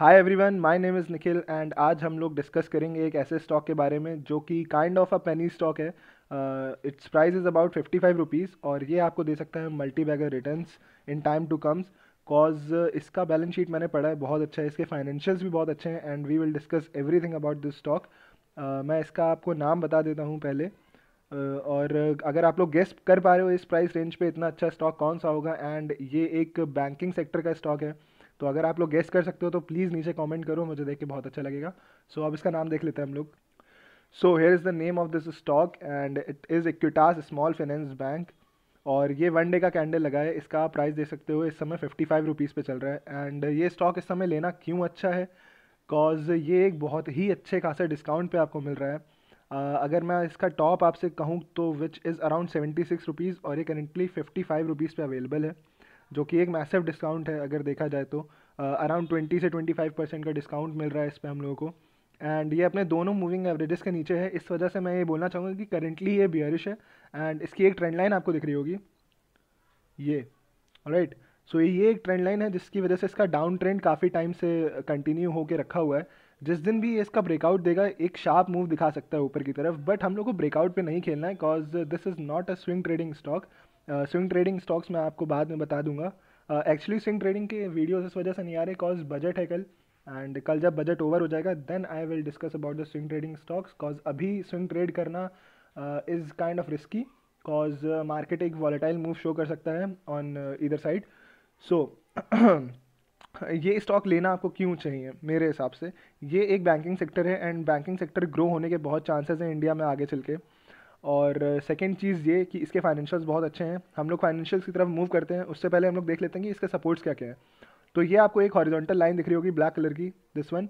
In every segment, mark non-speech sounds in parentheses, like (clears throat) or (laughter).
Hi everyone my name is Nikhil and आज हम लोग डिस्कस करेंगे एक ऐसे स्टॉक के बारे में जो कि kind of a penny stock है it's price is about fifty five rupees और ये आपको दे सकता है multibagger return in time to comes cause इसका बैलेंस शीट मैंने पढ़ा है बहुत अच्छा है इसके फाइनेंशियल्स भी बहुत अच्छे हैं and we will discuss everything about this stock मैं इसका आपको नाम बता देता हूँ पहले uh, और अगर आप लोग गेस्ट कर पा रहे हो इस प्राइस रेंज पे इतना अच्छा स्टॉक कौन सा होगा एंड ये एक बैंकिंग सेक्टर का स्टॉक है तो अगर आप लोग गेस कर सकते हो तो प्लीज़ नीचे कमेंट करो मुझे देख के बहुत अच्छा लगेगा सो so, अब इसका नाम देख लेते हैं हम लोग so here is the name of this stock and it is Equitas small finance bank और ये वन डे का कैंडल लगा है इसका आप प्राइस देख सकते हो इस समय फिफ्टी फाइव रुपीज़ पर चल रहा है एंड ये स्टॉक इस समय लेना क्यों अच्छा है बिकॉज ये एक बहुत ही अच्छे खासा डिस्काउंट पे आपको मिल रहा है uh, अगर मैं इसका टॉप आपसे कहूँ तो which is around seventy six rupees और ये करेंटली फिफ्टी फाइव रुपीज़ पर अवेलेबल है जो कि एक मैसिव डिस्काउंट है अगर देखा जाए तो अराउंड ट्वेंटी से ट्वेंटी फाइव परसेंट का डिस्काउंट मिल रहा है इस पर हम लोगों को एंड ये अपने दोनों मूविंग एवरेजेस के नीचे है इस वजह से मैं ये बोलना चाहूँगा कि करेंटली ये बियरिश है एंड इसकी एक ट्रेंड लाइन आपको दिख रही होगी ये राइट सो so, ये एक ट्रेंड लाइन है जिसकी वजह से इसका डाउन ट्रेंड काफ़ी टाइम से कंटिन्यू होकर रखा हुआ है जिस दिन भी इसका ब्रेकआउट देगा एक शार्प मूव दिखा सकता है ऊपर की तरफ बट हम लोग को ब्रेकआउट पे नहीं खेलना है because this is not a swing trading stock swing trading stocks मैं आपको बाद में बता दूंगा एक्चुअली स्विंग ट्रेडिंग के वीडियोज़ इस वजह से नहीं आ रहे कॉज बजट है कल एंड कल जब बजट ओवर हो जाएगा then I will discuss about the swing trading stocks cause अभी स्विंग ट्रेड करना is kind of risky cause market एक वॉलेटाइल मूव शो कर सकता है ऑन इधर साइड सो (clears throat) ये स्टॉक लेना आपको क्यों चाहिए मेरे हिसाब से ये एक बैंकिंग सेक्टर है एंड बैंकिंग सेक्टर ग्रो होने के बहुत चांसेस हैं इंडिया में आगे चल के और सेकेंड चीज़ ये कि इसके फाइनेंशियल्स बहुत अच्छे हैं हम लोग फाइनेंशियल्स की तरफ मूव करते हैं उससे पहले हम लोग देख लेते हैं कि इसके सपोर्ट्स क्या क्या है तो ये आपको एक हॉरिजॉन्टल लाइन दिख रही होगी ब्लैक कलर की दिस वन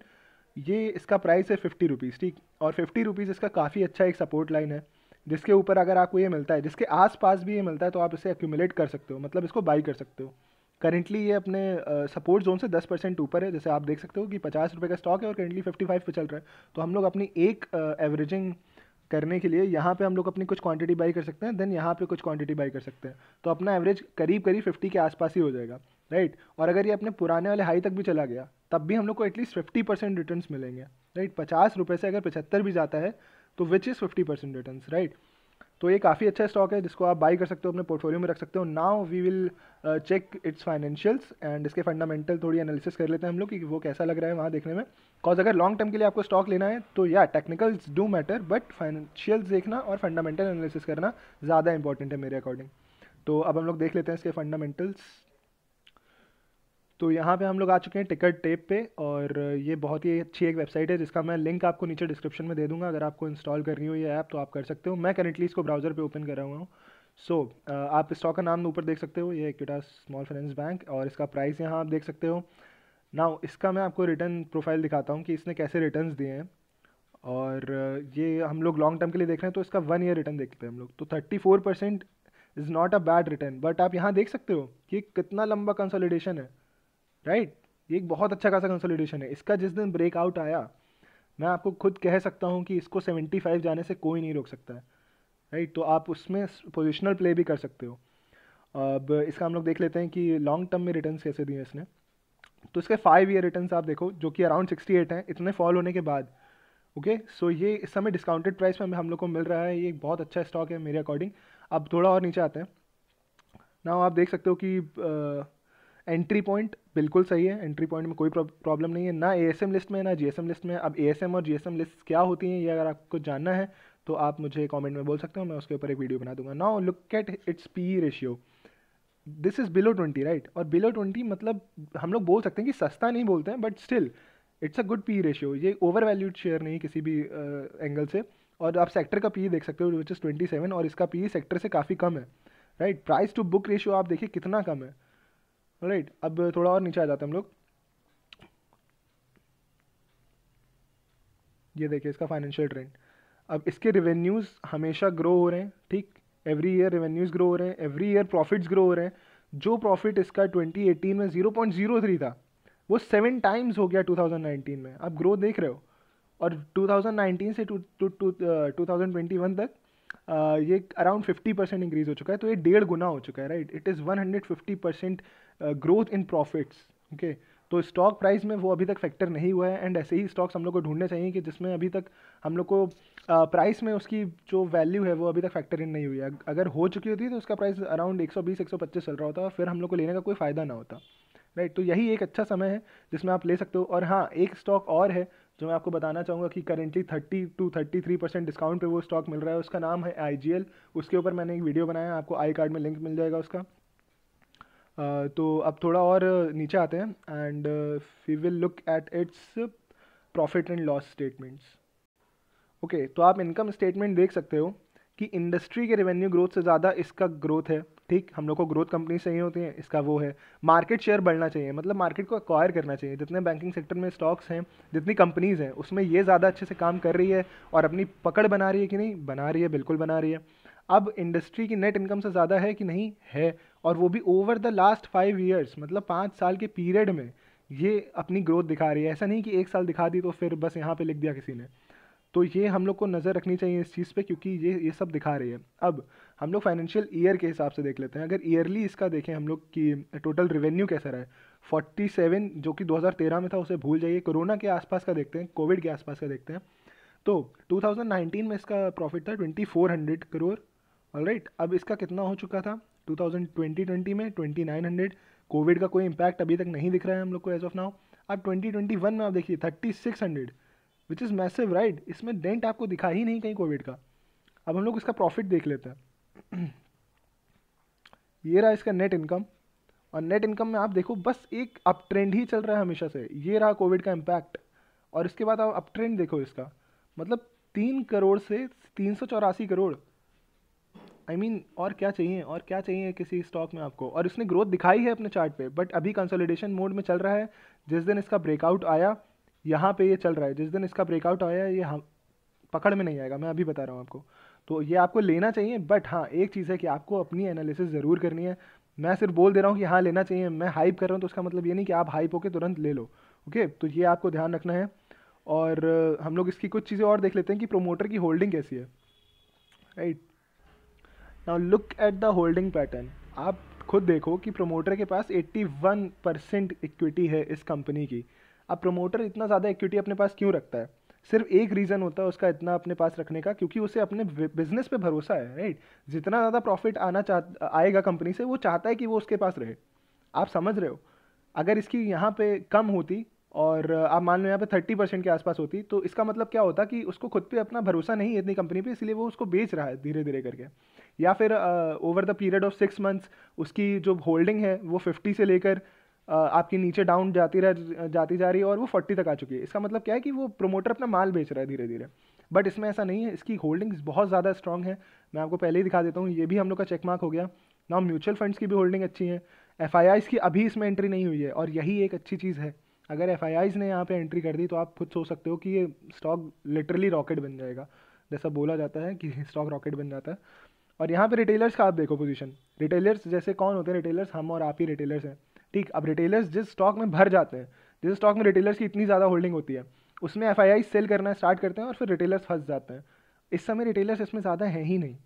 ये इसका प्राइस है फिफ्टी रुपीज़ ठीक और फिफ्टी रुपीज़ इसका काफ़ी अच्छा एक सपोर्ट लाइन है जिसके ऊपर अगर आपको ये मिलता है जिसके आसपास भी ये मिलता है तो आप इसे एक्यूमुलेट कर सकते हो मतलब इसको बाई कर सकते हो करेंटली ये अपने सपोर्ट जोन से दस परसेंट ऊपर है जैसे आप देख सकते हो कि पचास रुपये का स्टॉक है और करेंटली फिफ्टी फाइव पर चल रहा है तो हम लोग अपनी एक एवरेजिंग uh, करने के लिए यहाँ पे हम लोग अपनी कुछ क्वांटिटी बाई कर सकते हैं देन यहाँ पे कुछ क्वांटिटी बाई कर सकते हैं तो अपना एवरेज करीब करीब फिफ्टी के आसपास ही हो जाएगा राइट और अगर ये अपने पुराने वाले हाई तक भी चला गया तब भी हम लोग को एटलीस्ट फिफ्टी परसेंट रिटर्न मिलेंगे राइट पचास रुपये से अगर पचहत्तर भी जाता है तो which is fifty percent return right तो ये काफ़ी अच्छा स्टॉक है जिसको आप बाई कर सकते हो अपने पोर्टफोलियो में रख सकते हो now we will check its financials and इसके फंडामेंटल थोड़ी एनालिसिस कर लेते हैं हम लोग कि वो कैसा लग रहा है वहाँ देखने में बिकॉज अगर लॉन्ग टर्म के लिए आपको स्टॉक लेना है तो या technicals do matter but financials देखना और फंडामेंटल एनालिसिस करना ज़्यादा इंपॉर्टेंट है मेरे अकॉर्डिंग तो अब हम लोग देख लेते हैं इसके फंडामेंटल्स तो यहाँ पे हम लोग आ चुके हैं टिकट टेप पे और ये बहुत ही अच्छी एक वेबसाइट है जिसका मैं लिंक आपको नीचे डिस्क्रिप्शन में दे दूंगा अगर आपको इंस्टॉल करनी हो ये ऐप तो आप कर सकते हो मैं करेंटली इसको ब्राउज़र पर ओपन कर रहा हूँ सो so, आप स्टॉक का नाम ऊपर देख सकते हो ये इक्विटा स्मॉल फाइनेंस बैंक और इसका प्राइस यहाँ आप देख सकते हो नाउ इसका मैं आपको रिटर्न प्रोफाइल दिखाता हूँ कि इसने कैसे रिटर्न दिए हैं और ये हम लोग लॉन्ग टर्म के लिए देख रहे हैं तो इसका वन ईयर रिटर्न देखते हैं हम लोग तो thirty four percent is not a bad return but आप यहाँ देख सकते हो कि कितना लंबा कंसोलिडेशन है राइट ये एक बहुत अच्छा खासा कंसोलिडेशन है इसका जिस दिन ब्रेकआउट आया मैं आपको खुद कह सकता हूँ कि इसको 75 जाने से कोई नहीं रोक सकता है राइट तो आप उसमें पोजिशनल प्ले भी कर सकते हो अब इसका हम लोग देख लेते हैं कि लॉन्ग टर्म में रिटर्न कैसे दिए इसने तो इसके फाइव ईयर रिटर्न आप देखो जो कि अराउंड सिक्सटी एट हैं इतने फॉल होने के बाद ओके सो ये इस समय डिस्काउंटेड प्राइस में हम लोग को मिल रहा है ये बहुत अच्छा स्टॉक है मेरे अकॉर्डिंग अब थोड़ा और नीचे आते हैं ना आप देख सकते हो कि एंट्री पॉइंट बिल्कुल सही है एंट्री पॉइंट में कोई प्रॉब्लम नहीं है ना ए लिस्ट में ना जी लिस्ट में अब ए और जी लिस्ट क्या होती हैं ये अगर आपको जानना है तो आप मुझे कमेंट में बोल सकते हो मैं उसके ऊपर एक वीडियो बना दूंगा now look at its P ratio this is below twenty right और बिलो ट्वेंटी मतलब हम लोग बोल सकते हैं कि सस्ता नहीं बोलते हैं but still it's a good P ratio ये ओवर वैल्यूड शेयर नहीं किसी भी एंगल uh, से और आप सेक्टर का पी e देख सकते हो विच इज़ ट्वेंटी सेवन और इसका पी सेक्टर e से काफ़ी कम है right price to book ratio आप देखिए कितना कम है राइट अब थोड़ा और नीचे आ जाते हैं हम लोग ये देखिए इसका फाइनेंशियल ट्रेंड अब इसके रेवेन्यूज़ हमेशा ग्रो हो रहे हैं ठीक एवरी ईयर रेवेन्यूज़ ग्रो हो रहे हैं एवरी ईयर प्रॉफिट्स ग्रो हो रहे हैं जो प्रॉफिट इसका 2018 में 0.03 था वो सेवन टाइम्स हो गया 2019 में आप ग्रो देख रहे हो और 2019 से टू टू टू 2021 तक ये अराउंड फिफ्टी परसेंट इंक्रीज़ हो चुका है तो ये डेढ़ गुना हो चुका है right it is one hundred fifty percent growth in profits okay तो स्टॉक प्राइस में वो अभी तक फैक्टर नहीं हुआ है एंड ऐसे ही स्टॉक्स हम लोग को ढूंढने चाहिए कि जिसमें अभी तक हम लोग को प्राइस में उसकी जो वैल्यू है वो अभी तक फैक्टर इन नहीं हुई है अगर हो चुकी होती तो उसका प्राइस अराउंड 120 125 चल रहा होता फिर हम लोग को लेने का कोई फ़ायदा ना होता राइट right, तो यही एक अच्छा समय है जिसमें आप ले सकते हो और हाँ एक स्टॉक और है जो तो मैं आपको बताना चाहूँगा कि करेंटली 30 टू 33 परसेंट डिस्काउंट पे वो स्टॉक मिल रहा है उसका नाम है आई उसके ऊपर मैंने एक वीडियो बनाया आपको आई कार्ड में लिंक मिल जाएगा उसका तो अब थोड़ा और नीचे आते हैं and we will look at its profit and loss statements okay तो आप इनकम स्टेटमेंट देख सकते हो कि इंडस्ट्री के रेवेन्यू ग्रोथ से ज़्यादा इसका ग्रोथ है ठीक हम लोग को ग्रोथ कंपनी चाहिए होती हैं इसका वो है मार्केट शेयर बढ़ना चाहिए मतलब मार्केट को अक्वायर करना चाहिए जितने बैंकिंग सेक्टर में स्टॉक्स हैं जितनी कंपनीज़ हैं उसमें ये ज़्यादा अच्छे से काम कर रही है और अपनी पकड़ बना रही है कि नहीं बना रही है बिल्कुल बना रही है अब इंडस्ट्री की नेट इनकम से ज़्यादा है कि नहीं है और वो भी over the last five years मतलब पाँच साल के पीरियड में ये अपनी ग्रोथ दिखा रही है ऐसा नहीं कि एक साल दिखा दी तो फिर बस यहाँ पे लिख दिया किसी ने तो ये हम लोग को नज़र रखनी चाहिए इस चीज़ पे क्योंकि ये ये सब दिखा रही है अब हम लोग फाइनेंशियल ईयर के हिसाब से देख लेते हैं अगर ईयरली इसका देखें हम लोग कि टोटल रेवेन्यू कैसा रहा है सेवन जो कि दो हज़ार तेरह में था उसे भूल जाइए कोरोना के आसपास का देखते हैं कोविड के आसपास का देखते हैं तो नाइनटीन में इसका प्रॉफिट था हंड्रेड करोड़ ऑल राइट अब इसका कितना हो चुका था टू ट्वेंटी में हंड्रेड कोविड का कोई इम्पैक्ट अभी तक नहीं दिख रहा है हम लोग को एज ऑफ नाउ अब वन में आप देखिए hundred which is massive right इसमें डेंट आपको दिखा ही नहीं कहीं कोविड का अब हम लोग इसका प्रॉफिट देख लेते हैं ये रहा इसका नेट इनकम और नेट इनकम में आप देखो बस एक अप ट्रेंड ही चल रहा है हमेशा से ये रहा कोविड का इम्पैक्ट और इसके बाद आप अप ट्रेंड देखो इसका मतलब तीन करोड़ से तीन सौ चौरासी crore I I mean mean, और क्या चाहिए और क्या चाहिए किसी स्टॉक में आपको और इसने ग्रोथ दिखाई है अपने चार्ट पे बट अभी कंसोलिडेशन मोड में चल रहा है जिस दिन इसका ब्रेकआउट आया यहाँ पे ये चल रहा है जिस दिन इसका ब्रेकआउट आया है ये हम पकड़ में नहीं आएगा मैं अभी बता रहा हूँ आपको तो ये आपको लेना चाहिए बट हाँ एक चीज़ है कि आपको अपनी एनालिसिस ज़रूर करनी है मैं सिर्फ बोल दे रहा हूँ कि हाँ लेना चाहिए मैं हाइप कर रहा हूँ तो उसका मतलब ये नहीं कि आप हाइप होकर तुरंत ले लो ओके तो ये आपको ध्यान रखना है और हम लोग इसकी कुछ चीज़ें और देख लेते हैं कि प्रोमोटर की होल्डिंग कैसी है right now look at the holding pattern आप खुद देखो कि प्रोमोटर के पास 81 परसेंट इक्विटी है इस कंपनी की अब प्रोमोटर इतना ज़्यादा इक्विटी अपने पास क्यों रखता है सिर्फ एक रीज़न होता है उसका इतना अपने पास रखने का क्योंकि उसे अपने बिजनेस पे भरोसा है राइट जितना ज़्यादा प्रॉफिट आना चाह आएगा कंपनी से वो चाहता है कि वो उसके पास रहे आप समझ रहे हो अगर इसकी यहाँ पे कम होती और आप मान लो यहाँ पे थर्टी परसेंट के आसपास होती तो इसका मतलब क्या होता कि उसको खुद पे अपना भरोसा नहीं है इतनी कंपनी पे इसलिए वो उसको बेच रहा है धीरे धीरे करके या फिर over the period of six months उसकी जो होल्डिंग है वो फिफ्टी से लेकर आपकी नीचे डाउन जाती रह जाती जा रही है और वो फोर्टी तक आ चुकी है इसका मतलब क्या है कि वो प्रोमोटर अपना माल बेच रहा है धीरे धीरे बट इसमें ऐसा नहीं है इसकी होल्डिंग्स बहुत ज़्यादा स्ट्रॉन्ग है मैं आपको पहले ही दिखा देता हूँ ये भी हम लोग का चेकमार्क हो गया ना म्यूचुअल फंड्स की भी होल्डिंग अच्छी है एफ की अभी इसमें एंट्री नहीं हुई है और यही एक अच्छी चीज़ है अगर एफ ने यहाँ पर एंट्री कर दी तो आप खुद सोच सकते हो कि ये स्टॉक लिटरली रॉकेट बन जाएगा जैसा बोला जाता है कि स्टॉक (laughs) रॉकेट बन जाता है और यहाँ पे रिटेलर्स का आप देखो पोजीशन रिटेलर्स जैसे कौन होते हैं रिटेलर्स हम और आप ही रिटेलर्स हैं ठीक अब रिटेलर्स जिस स्टॉक में भर जाते हैं जिस स्टॉक में रिटेलर्स की इतनी ज़्यादा होल्डिंग होती है उसमें एफ सेल करना स्टार्ट करते हैं और फिर रिटेलर्स फंस जाते हैं इस समय रिटेलर्स इसमें ज़्यादा हैं ही नहीं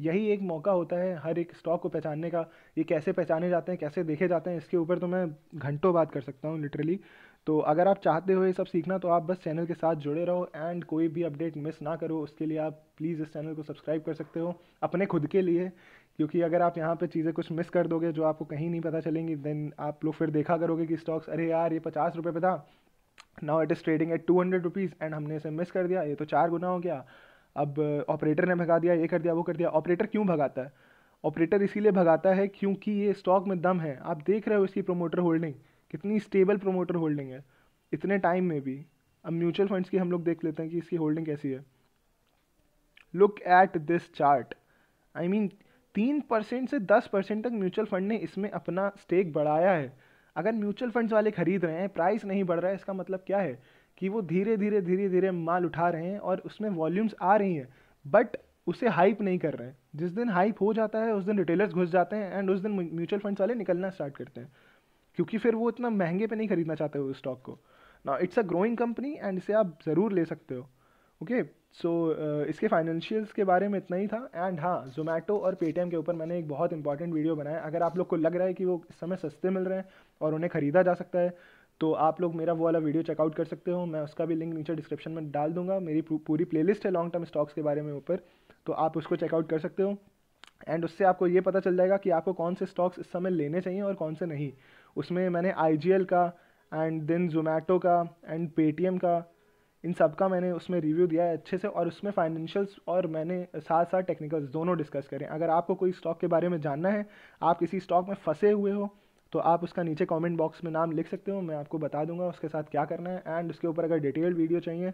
यही एक मौका होता है हर एक स्टॉक को पहचानने का ये कैसे पहचाने जाते हैं कैसे देखे जाते हैं इसके ऊपर तो मैं घंटों बात कर सकता हूँ लिटरली तो अगर आप चाहते हो ये सब सीखना तो आप बस चैनल के साथ जुड़े रहो एंड कोई भी अपडेट मिस ना करो उसके लिए आप प्लीज़ इस चैनल को सब्सक्राइब कर सकते हो अपने खुद के लिए क्योंकि अगर आप यहाँ पे चीज़ें कुछ मिस कर दोगे जो आपको कहीं नहीं पता चलेंगी देन आप लोग फिर देखा करोगे कि स्टॉक्स अरे यार ये पचास रुपये पे था now it is trading at two hundred rupees and हमने इसे मिस कर दिया ये तो चार गुना हो गया अब ऑपरेटर uh, ने भगा दिया ये कर दिया वो कर दिया ऑपरेटर क्यों भगाता है ऑपरेटर इसीलिए भगाता है क्योंकि ये स्टॉक में दम है आप देख रहे हो इसकी प्रोमोटर होल्डिंग कितनी स्टेबल प्रोमोटर होल्डिंग है इतने टाइम में भी अब म्यूचुअल फंड्स की हम लोग देख लेते हैं कि इसकी होल्डिंग कैसी है look at this chart I mean तीन परसेंट से दस परसेंट तक म्यूचुअल फंड ने इसमें अपना स्टेक बढ़ाया है अगर म्यूचुअल फंड्स वाले खरीद रहे हैं प्राइस नहीं बढ़ रहा है इसका मतलब क्या है कि वो धीरे धीरे धीरे धीरे माल उठा रहे हैं और उसमें वॉल्यूम्स आ रही हैं बट उसे हाइप नहीं कर रहे हैं जिस दिन हाइप हो जाता है उस दिन रिटेलर्स घुस जाते हैं एंड उस दिन म्यूचुअल फंड्स वाले निकलना स्टार्ट करते हैं क्योंकि फिर वो इतना महंगे पे नहीं खरीदना चाहते उस स्टॉक को ना it's a growing company and इसे आप ज़रूर ले सकते हो okay okay? So so, uh, इसके फाइनेंशियल्स के बारे में इतना ही था एंड हाँ जोमेटो और पेटीएम के ऊपर मैंने एक बहुत इंपॉर्टेंट वीडियो बनाया अगर आप लोग को लग रहा है कि वो इस समय सस्ते मिल रहे हैं और उन्हें ख़रीदा जा सकता है तो आप लोग मेरा वो वाला वीडियो चेकआउट कर सकते हो मैं उसका भी लिंक नीचे डिस्क्रिप्शन में डाल दूंगा मेरी पूरी प्लेलिस्ट है लॉन्ग टर्म स्टॉक्स के बारे में ऊपर तो आप उसको चेकआउट कर सकते हो एंड उससे आपको ये पता चल जाएगा कि आपको कौन से स्टॉक्स इस समय लेने चाहिए और कौन से नहीं उसमें मैंने आई का एंड देन जोमेटो का एंड पेटीएम का इन सब का मैंने उसमें रिव्यू दिया है अच्छे से और उसमें फाइनेंशियल्स और मैंने साथ साथ टेक्निकल्स दोनों डिस्कस करें अगर आपको कोई स्टॉक के बारे में जानना है आप किसी स्टॉक में फंसे हुए हो तो आप उसका नीचे कमेंट बॉक्स में नाम लिख सकते हो मैं आपको बता दूंगा उसके साथ क्या करना है एंड उसके ऊपर अगर डिटेल्ड वीडियो चाहिए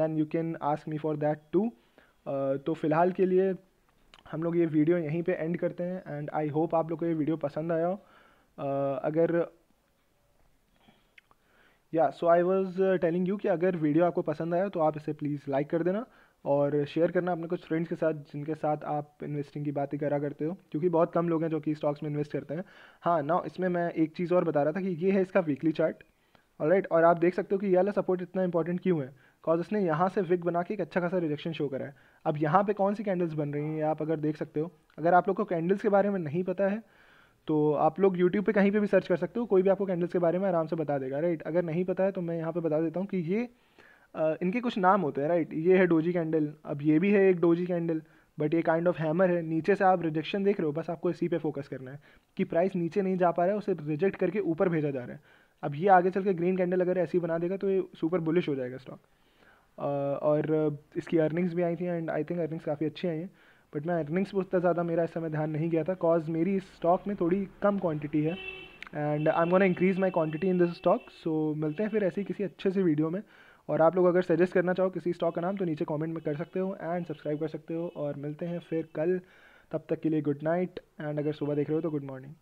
then you can ask me for that too तो फ़िलहाल के लिए हम लोग ये वीडियो यहीं पे एंड करते हैं एंड आई होप आप लोग को ये वीडियो पसंद आया हो uh, अगर या so I was telling you कि अगर वीडियो आपको पसंद आया तो आप इसे प्लीज़ लाइक कर देना और शेयर करना अपने कुछ फ्रेंड्स के साथ जिनके साथ आप इन्वेस्टिंग की बातें करा करते हो क्योंकि बहुत कम लोग हैं जो कि स्टॉक्स में इन्वेस्ट करते हैं हाँ ना इसमें मैं एक चीज़ और बता रहा था कि ये है इसका वीकली चार्ट और राइट और आप देख सकते हो कि ये वाला सपोर्ट इतना इंपॉर्टेंट क्यों है बिकॉज इसने यहाँ से विक बना के एक अच्छा खासा रिजेक्शन शो करा है अब यहाँ पे कौन सी कैंडल्स बन रही हैं आप अगर देख सकते हो अगर आप लोग को कैंडल्स के बारे में नहीं पता है तो आप लोग यूट्यूब पे कहीं पे भी सर्च कर सकते हो कोई भी आपको कैंडल्स के बारे में आराम से बता देगा राइट अगर नहीं पता है तो मैं यहाँ पे बता देता हूँ कि ये आ, इनके कुछ नाम होते हैं राइट ये है डोजी कैंडल अब ये भी है एक डोजी कैंडल बट ये काइंड ऑफ हैमर है नीचे से आप रिजेक्शन देख रहे हो बस आपको इसी पे फोकस करना है कि प्राइस नीचे नहीं जा पा रहा है उसे रिजेक्ट करके ऊपर भेजा जा रहा है अब ये आगे चल के ग्रीन कैंडल अगर ऐसी बना देगा तो ये सुपर बुलिश हो जाएगा स्टॉक और इसकी अर्निंग्स भी आई थी एंड आई थिंक अर्निंग्स काफ़ी अच्छी आई हैं बट मैं अर्निंग्स पर उतना ज़्यादा मेरा इस समय ध्यान नहीं गया था कॉज मेरी इस स्टॉक में थोड़ी कम क्वांटिटी है and I am gonna increase my quantity in this stock so मिलते हैं फिर ऐसे ही किसी अच्छे से वीडियो में और आप लोग अगर सजेस्ट करना चाहो किसी स्टॉक का नाम तो नीचे कमेंट में कर सकते हो एंड सब्सक्राइब कर सकते हो और मिलते हैं फिर कल तब तक के लिए गुड नाइट एंड अगर सुबह देख रहे हो तो गुड मॉर्निंग